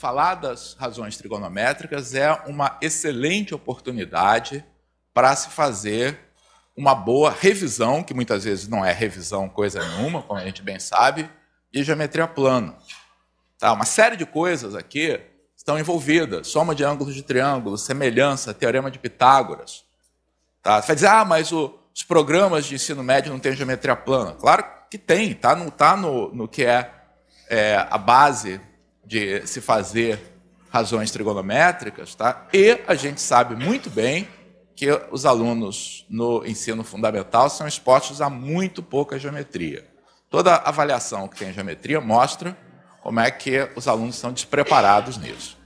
falar das razões trigonométricas é uma excelente oportunidade para se fazer uma boa revisão, que muitas vezes não é revisão coisa nenhuma, como a gente bem sabe, de geometria plana. Tá, uma série de coisas aqui estão envolvidas: soma de ângulos de triângulos, semelhança, teorema de Pitágoras. Tá? Você vai dizer, ah, mas o, os programas de ensino médio não têm geometria plana. Claro que tem, está no, está no, no que é, é a base de se fazer razões trigonométricas, tá? E a gente sabe muito bem que os alunos no ensino fundamental são expostos a muito pouca geometria. Toda avaliação que tem geometria mostra como é que os alunos são despreparados nisso.